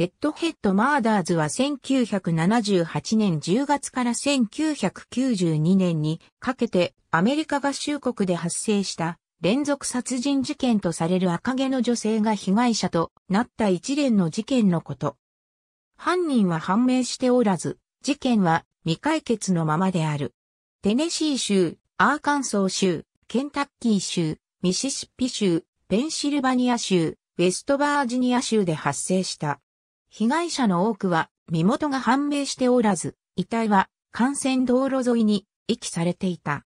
レッドヘッドマーダーズは1978年10月から1992年にかけてアメリカ合衆国で発生した連続殺人事件とされる赤毛の女性が被害者となった一連の事件のこと。犯人は判明しておらず、事件は未解決のままである。テネシー州、アーカンソー州、ケンタッキー州、ミシシッピ州、ペンシルバニア州、ウェストバージニア州で発生した。被害者の多くは身元が判明しておらず、遺体は幹線道路沿いに遺棄されていた。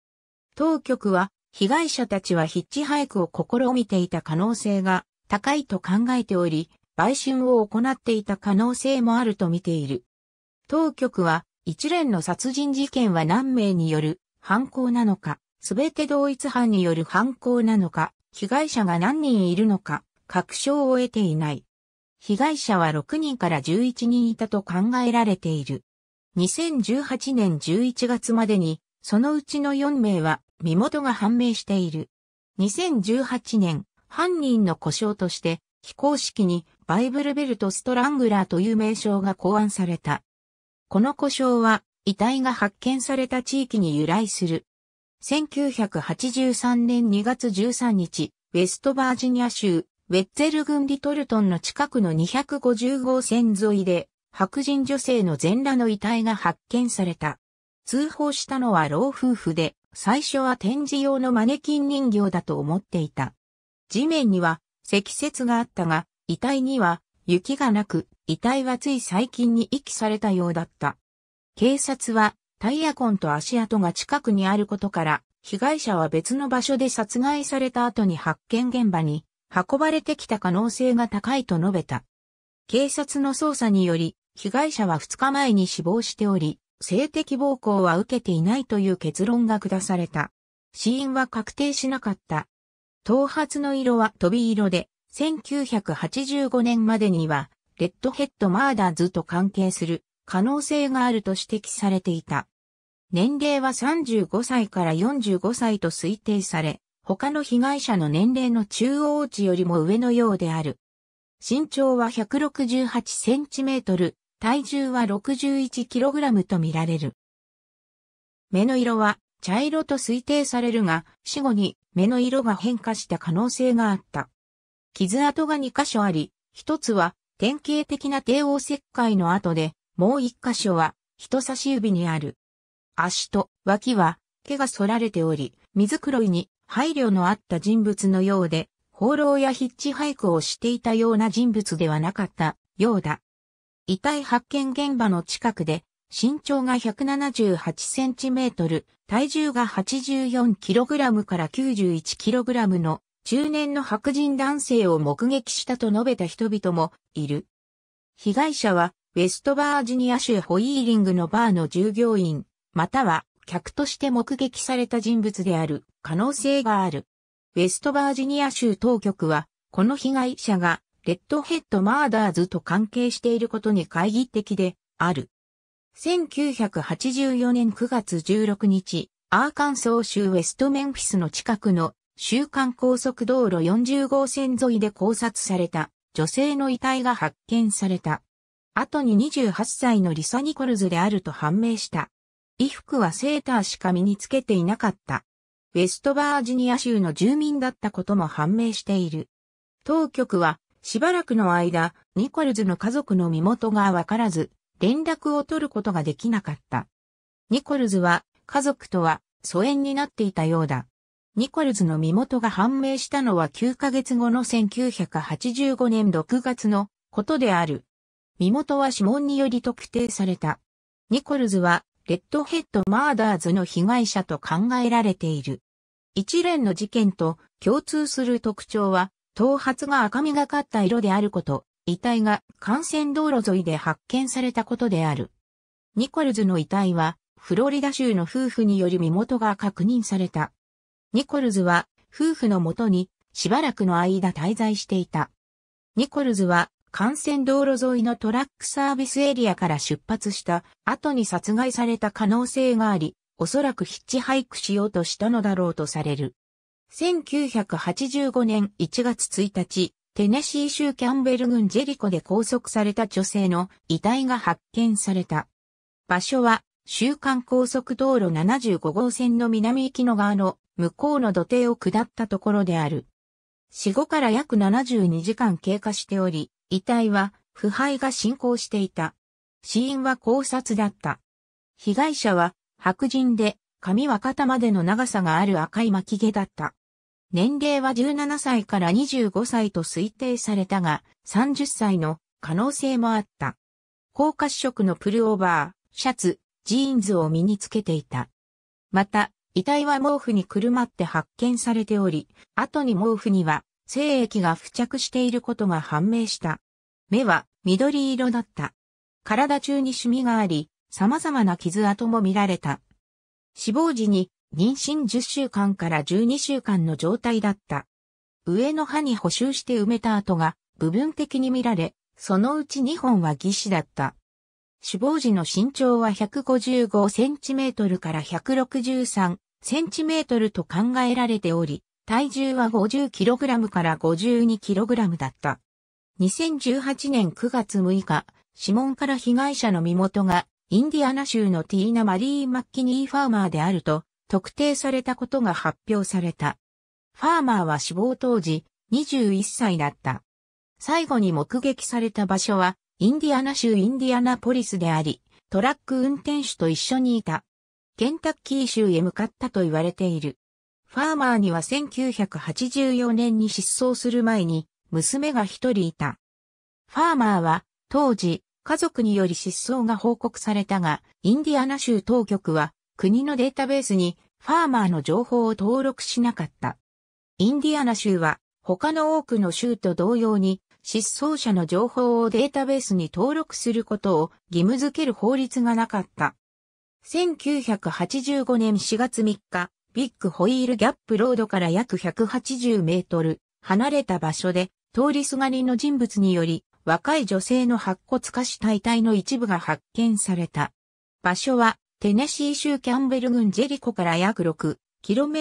当局は被害者たちはヒッチハイクを試みていた可能性が高いと考えており、売春を行っていた可能性もあると見ている。当局は一連の殺人事件は何名による犯行なのか、すべて同一犯による犯行なのか、被害者が何人いるのか、確証を得ていない。被害者は6人から11人いたと考えられている。2018年11月までに、そのうちの4名は身元が判明している。2018年、犯人の故障として、非公式にバイブルベルト・ストラングラーという名称が考案された。この故障は、遺体が発見された地域に由来する。1983年2月13日、ウェストバージニア州ウェッツェル郡リトルトンの近くの250号線沿いで、白人女性の全裸の遺体が発見された。通報したのは老夫婦で、最初は展示用のマネキン人形だと思っていた。地面には積雪があったが、遺体には雪がなく、遺体はつい最近に遺棄されたようだった。警察はタイヤ痕と足跡が近くにあることから、被害者は別の場所で殺害された後に発見現場に運ばれてきた可能性が高いと述べた。警察の捜査により、被害者は2日前に死亡しており、性的暴行は受けていないという結論が下された。死因は確定しなかった。頭髪の色は飛び色で、1985年までには、レッドヘッドマーダーズと関係する可能性があると指摘されていた。年齢は35歳から45歳と推定され、他の被害者の年齢の中央値よりも上のようである。身長は168センチメートル、体重は61キログラムとみられる。目の色は茶色と推定されるが、死後に目の色が変化した可能性があった。傷跡が2箇所あり、1つは典型的な帝王切開の後で、もう1箇所は人差し指にある。足と脇は毛が反られており、水黒いに配慮のあった人物のようで、放浪やヒッチハイクをしていたような人物ではなかったようだ。遺体発見現場の近くで、身長が178センチメートル、体重が84キログラムから91キログラムの中年の白人男性を目撃したと述べた人々もいる。被害者は、ウェストバージニア州ホイーリングのバーの従業員、または客として目撃された人物である可能性がある。ウェストバージニア州当局は、この被害者が、レッドヘッドマーダーズと関係していることに懐疑的である。1984年9月16日、アーカンソー州ウェストメンフィスの近くの週間高速道路40号線沿いで考察された女性の遺体が発見された。後に28歳のリサ・ニコルズであると判明した。衣服はセーターしか身につけていなかった。ウェストバージニア州の住民だったことも判明している。当局は、しばらくの間、ニコルズの家族の身元がわからず、連絡を取ることができなかった。ニコルズは、家族とは疎遠になっていたようだ。ニコルズの身元が判明したのは9ヶ月後の1985年6月のことである。身元は指紋により特定された。ニコルズはレッドヘッドマーダーズの被害者と考えられている。一連の事件と共通する特徴は、頭髪が赤みがかった色であること、遺体が幹線道路沿いで発見されたことである。ニコルズの遺体は、フロリダ州の夫婦による身元が確認された。ニコルズは、夫婦のもとに、しばらくの間滞在していた。ニコルズは、幹線道路沿いのトラックサービスエリアから出発した後に殺害された可能性があり、おそらくヒッチハイクしようとしたのだろうとされる。1985年1月1日、テネシー州キャンベル郡ジェリコで拘束された女性の遺体が発見された。場所は、週間高速道路75号線の南行きの側の向こうの土手を下ったところである。死後から約72時間経過しており、遺体は腐敗が進行していた。死因は考察だった。被害者は白人で髪は肩までの長さがある赤い巻き毛だった。年齢は17歳から25歳と推定されたが、30歳の可能性もあった。高褐色のプルオーバー、シャツ、ジーンズを身につけていた。また、遺体は毛布にくるまって発見されており、後に毛布には精液が付着していることが判明した。目は緑色だった。体中にシミがあり、様々な傷跡も見られた。死亡時に妊娠10週間から12週間の状態だった。上の歯に補修して埋めた跡が部分的に見られ、そのうち2本は義肢だった。死亡時の身長は155センチメートルから163センチメートルと考えられており、体重は 50kg から 52kg だった。2018年9月6日、指紋から被害者の身元がインディアナ州のティーナ・マリー・マッキニー・ファーマーであると特定されたことが発表された。ファーマーは死亡当時21歳だった。最後に目撃された場所はインディアナ州インディアナポリスであり、トラック運転手と一緒にいた。ケンタッキー州へ向かったと言われている。ファーマーには1984年に失踪する前に娘が一人いた。ファーマーは当時家族により失踪が報告されたが、インディアナ州当局は国のデータベースにファーマーの情報を登録しなかった。インディアナ州は他の多くの州と同様に失踪者の情報をデータベースに登録することを義務付ける法律がなかった。1985年4月3日、ビッグホイールギャップロードから約180メートル離れた場所で通りすがりの人物により若い女性の白骨化し体体の一部が発見された。場所はテネシー州キャンベル郡ジェリコから約6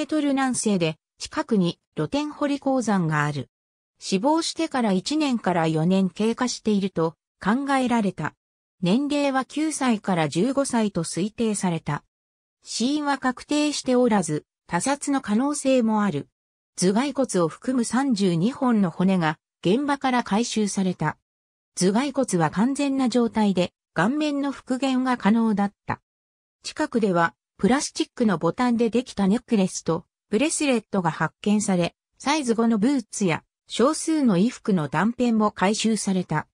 トル南西で近くに露天掘り鉱山がある。死亡してから1年から4年経過していると考えられた。年齢は9歳から15歳と推定された。死因は確定しておらず、他殺の可能性もある。頭蓋骨を含む32本の骨が現場から回収された。頭蓋骨は完全な状態で顔面の復元が可能だった。近くではプラスチックのボタンでできたネックレスとブレスレットが発見され、サイズ後のブーツや少数の衣服の断片も回収された。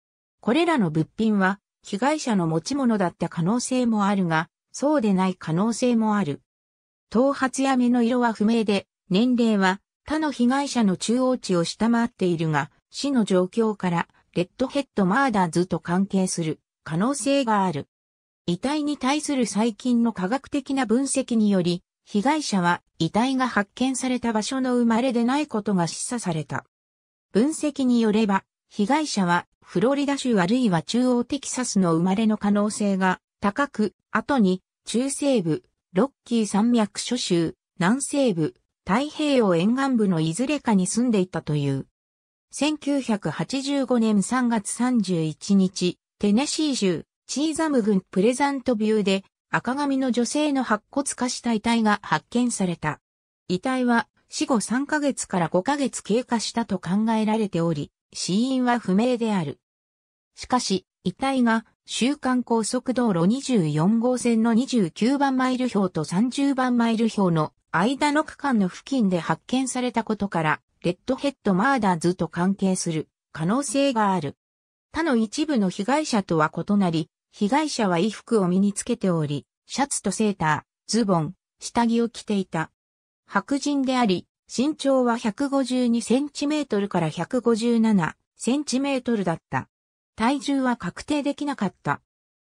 これらの物品は被害者の持ち物だった可能性もあるが、そうでない可能性もある。頭髪や目の色は不明で、年齢は他の被害者の中央値を下回っているが、死の状況から、レッドヘッドマーダーズと関係する可能性がある。遺体に対する最近の科学的な分析により、被害者は遺体が発見された場所の生まれでないことが示唆された。分析によれば、被害者はフロリダ州あるいは中央テキサスの生まれの可能性が高く、後に中西部、ロッキー山脈諸州、南西部、太平洋沿岸部のいずれかに住んでいたという。1985年3月31日、テネシー州、チーザム郡プレザントビューで赤髪の女性の白骨化した遺体が発見された。遺体は死後3ヶ月から5ヶ月経過したと考えられており、死因は不明である。しかし、遺体が週刊高速道路24号線の29番マイル表と30番マイル表の間の区間の付近で発見されたことから、レッドヘッドマーダーズと関係する可能性がある。他の一部の被害者とは異なり、被害者は衣服を身につけており、シャツとセーター、ズボン、下着を着ていた。白人であり、身長は152センチメートルから157センチメートルだった。体重は確定できなかった。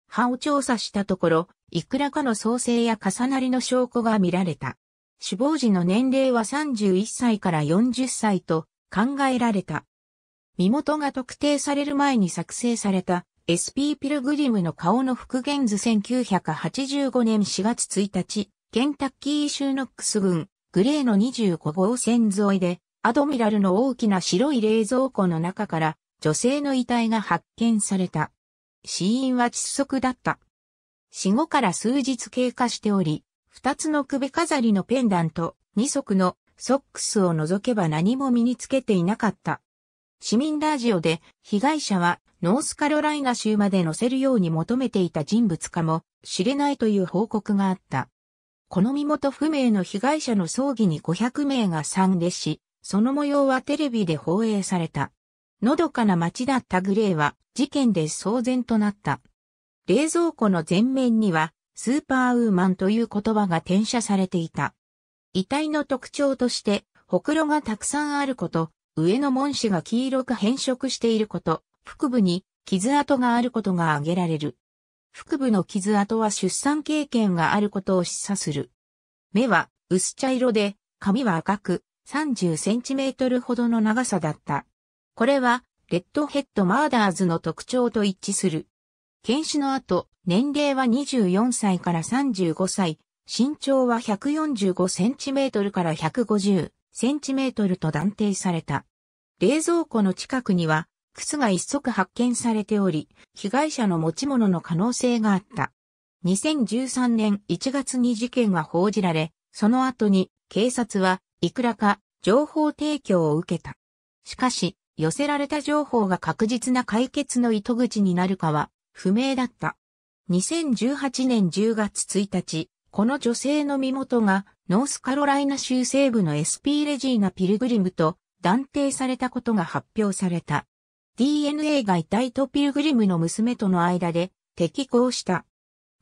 歯を調査したところ、いくらかの創生や重なりの証拠が見られた。死亡時の年齢は31歳から40歳と考えられた。身元が特定される前に作成された SP ピルグリムの顔の復元図1985年4月1日、ケンタッキー州ノックス郡グレーの25号線沿いで、アドミラルの大きな白い冷蔵庫の中から女性の遺体が発見された。死因は窒息だった。死後から数日経過しており、二つの首飾りのペンダント、二足のソックスを除けば何も身につけていなかった。市民ラジオで被害者はノースカロライナ州まで乗せるように求めていた人物かもしれないという報告があった。この身元不明の被害者の葬儀に500名が参列し、その模様はテレビで放映された。のどかな街だったグレーは事件で騒然となった。冷蔵庫の前面にはスーパーウーマンという言葉が転写されていた。遺体の特徴として、ほくろがたくさんあること、上の門子が黄色く変色していること、腹部に傷跡があることが挙げられる。腹部の傷跡は出産経験があることを示唆する。目は薄茶色で、髪は赤く、30センチメートルほどの長さだった。これは、レッドヘッドマーダーズの特徴と一致する。検視の後、年齢は24歳から35歳、身長は145センチメートルから150センチメートルと断定された。冷蔵庫の近くには靴が一足発見されており、被害者の持ち物の可能性があった。2013年1月に事件は報じられ、その後に警察はいくらか情報提供を受けた。しかし、寄せられた情報が確実な解決の糸口になるかは不明だった。2018年10月1日、この女性の身元がノースカロライナ州西部の SP レジーナ・ピルグリムと断定されたことが発表された。DNA が遺体とピルグリムの娘との間で適合した。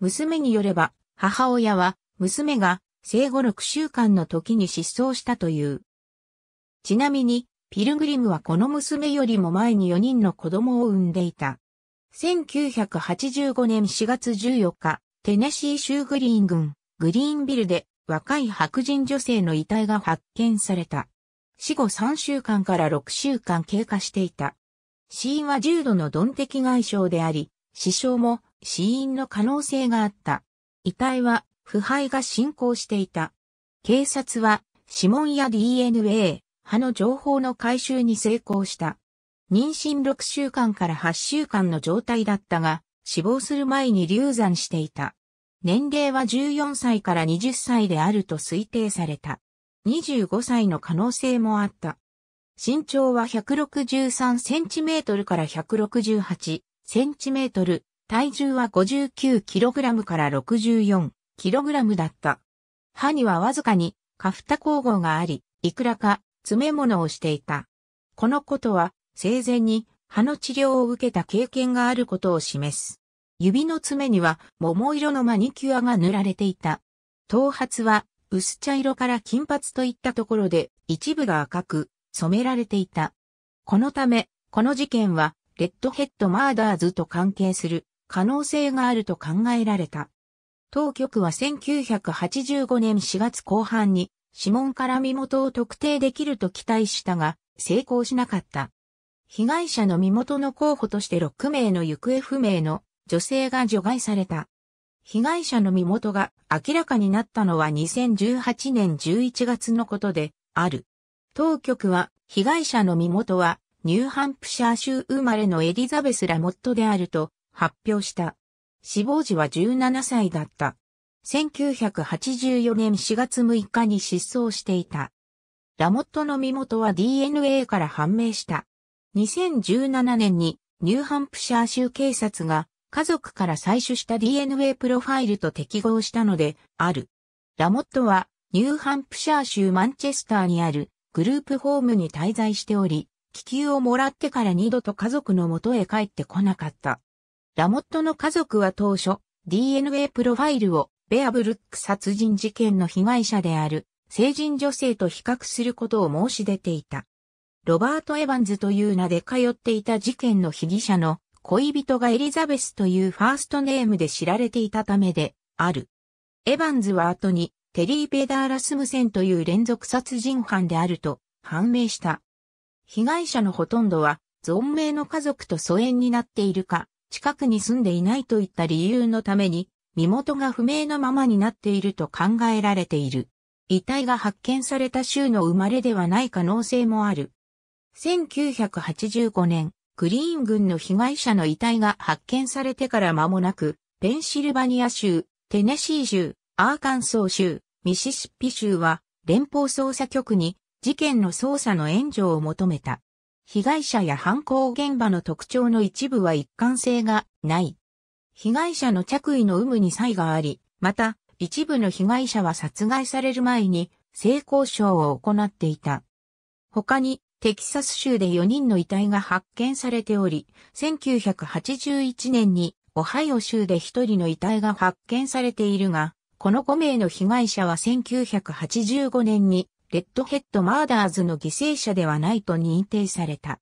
娘によれば、母親は娘が生後6週間の時に失踪したという。ちなみに、ピルグリムはこの娘よりも前に4人の子供を産んでいた。1985年4月14日、テネシー州グリーン郡、グリーンビルで若い白人女性の遺体が発見された。死後3週間から6週間経過していた。死因は重度の鈍的外傷であり、死傷も死因の可能性があった。遺体は腐敗が進行していた。警察は指紋や DNA、歯の情報の回収に成功した。妊娠6週間から8週間の状態だったが、死亡する前に流産していた。年齢は14歳から20歳であると推定された。25歳の可能性もあった。身長は163センチメートルから168センチメートル、体重は59キログラムから64キログラムだった。歯にはわずかにカフタ工合があり、いくらか詰め物をしていた。このことは生前に歯の治療を受けた経験があることを示す。指の爪には桃色のマニキュアが塗られていた。頭髪は薄茶色から金髪といったところで一部が赤く、染められていた。このため、この事件は、レッドヘッドマーダーズと関係する可能性があると考えられた。当局は1985年4月後半に指紋から身元を特定できると期待したが、成功しなかった。被害者の身元の候補として6名の行方不明の女性が除外された。被害者の身元が明らかになったのは2018年11月のことである。当局は、被害者の身元は、ニューハンプシャー州生まれのエリザベス・ラモットであると発表した。死亡時は17歳だった。1984年4月6日に失踪していた。ラモットの身元は DNA から判明した。2017年にニューハンプシャー州警察が家族から採取した DNA プロファイルと適合したのである。ラモットはニューハンプシャー州マンチェスターにあるグループホームに滞在しており、気球をもらってから二度と家族の元へ帰ってこなかった。ラモットの家族は当初、DNA プロファイルをベアブルック殺人事件の被害者である成人女性と比較することを申し出ていた。ロバート・エヴァンズという名で通っていた事件の被疑者の恋人がエリザベスというファーストネームで知られていたためである。エヴァンズは後にテリー・ペダー・ラスムセンという連続殺人犯であると判明した。被害者のほとんどは、存命の家族と疎遠になっているか、近くに住んでいないといった理由のために、身元が不明のままになっていると考えられている。遺体が発見された州の生まれではない可能性もある。1985年、クリーン軍の被害者の遺体が発見されてから間もなく、ペンシルバニア州、テネシー州、アーカンソー州、ミシシッピ州は連邦捜査局に事件の捜査の援助を求めた。被害者や犯行現場の特徴の一部は一貫性がない。被害者の着衣の有無に差異があり、また一部の被害者は殺害される前に性交渉を行っていた。他にテキサス州で4人の遺体が発見されており、1981年にオハイオ州で1人の遺体が発見されているが、この5名の被害者は1985年に、レッドヘッドマーダーズの犠牲者ではないと認定された。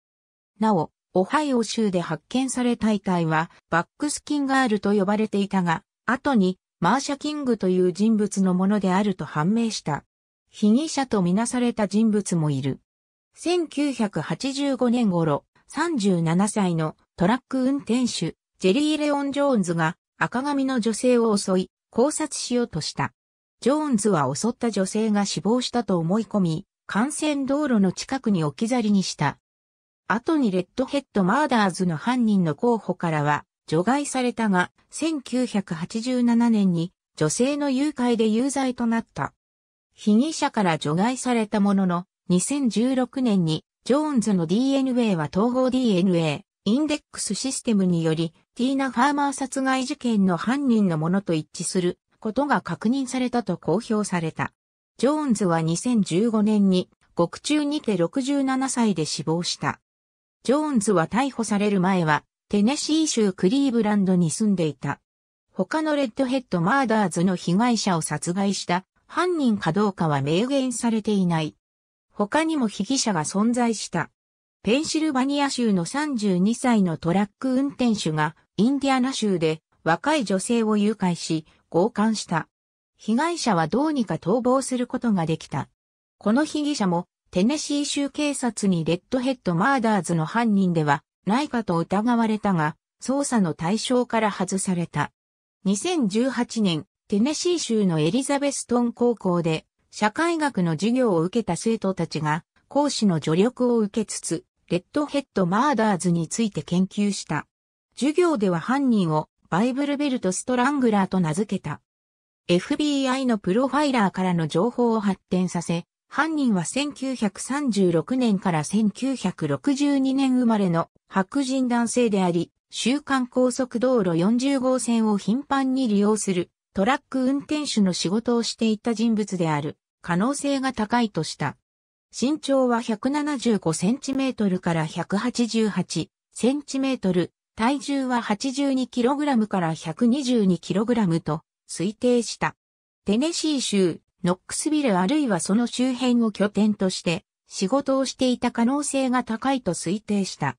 なお、オハイオ州で発見された遺体は、バックスキンガールと呼ばれていたが、後に、マーシャ・キングという人物のものであると判明した。被疑者とみなされた人物もいる。1985年頃、37歳のトラック運転手、ジェリー・レオン・ジョーンズが赤髪の女性を襲い、考察しようとした。ジョーンズは襲った女性が死亡したと思い込み、幹線道路の近くに置き去りにした。後にレッドヘッドマーダーズの犯人の候補からは除外されたが、1987年に女性の誘拐で有罪となった。被疑者から除外されたものの、2016年にジョーンズの DNA は統合 DNA インデックスシステムによりティーナ・ファーマー殺害事件の犯人のものと一致することが確認されたと公表された。ジョーンズは2015年に獄中にて67歳で死亡した。ジョーンズは逮捕される前はテネシー州クリーブランドに住んでいた。他のレッドヘッドマーダーズの被害者を殺害した犯人かどうかは明言されていない。他にも被疑者が存在した。ペンシルバニア州の32歳のトラック運転手がインディアナ州で若い女性を誘拐し、強姦した。被害者はどうにか逃亡することができた。この被疑者もテネシー州警察にレッドヘッドマーダーズの犯人ではないかと疑われたが、捜査の対象から外された。2018年、テネシー州のエリザベストン高校で社会学の授業を受けた生徒たちが講師の助力を受けつつ、レッドヘッドマーダーズについて研究した。授業では犯人をバイブルベルト・ストラングラーと名付けた。FBI のプロファイラーからの情報を発展させ、犯人は1936年から1962年生まれの白人男性であり、週刊高速道路40号線を頻繁に利用するトラック運転手の仕事をしていた人物である可能性が高いとした。身長は175センチメートルから188センチメートル体重は 82kg から 122kg と推定した。テネシー州、ノックスビルあるいはその周辺を拠点として仕事をしていた可能性が高いと推定した。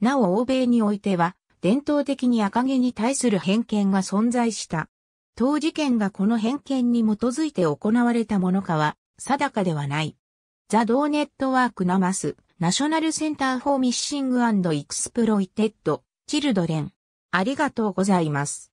なお欧米においては伝統的に赤毛に対する偏見が存在した。当事件がこの偏見に基づいて行われたものかは定かではない。ザ・ドーネットワークナマス、ナショナルセンター・フォー・ミッシング・アンド・エクスプロイテッド、チルドレン。ありがとうございます。